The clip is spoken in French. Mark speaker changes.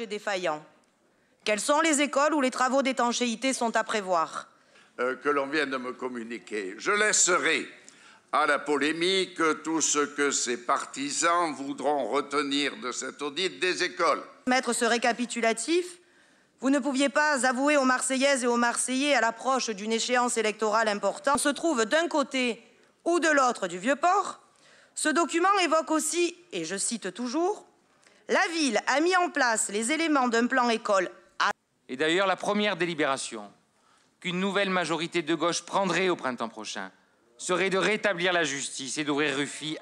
Speaker 1: et défaillant. Quelles sont les écoles où les travaux d'étanchéité sont à prévoir
Speaker 2: euh, Que l'on vient de me communiquer. Je laisserai à la polémique tout ce que ses partisans voudront retenir de cet audit des écoles.
Speaker 1: Mettre ce récapitulatif, vous ne pouviez pas avouer aux Marseillaises et aux Marseillais à l'approche d'une échéance électorale importante. On se trouve d'un côté ou de l'autre du Vieux-Port. Ce document évoque aussi, et je cite toujours, la ville a mis en place les éléments d'un plan école.
Speaker 3: Et d'ailleurs, la première délibération qu'une nouvelle majorité de gauche prendrait au printemps prochain serait de rétablir la justice et d'ouvrir Ruffy.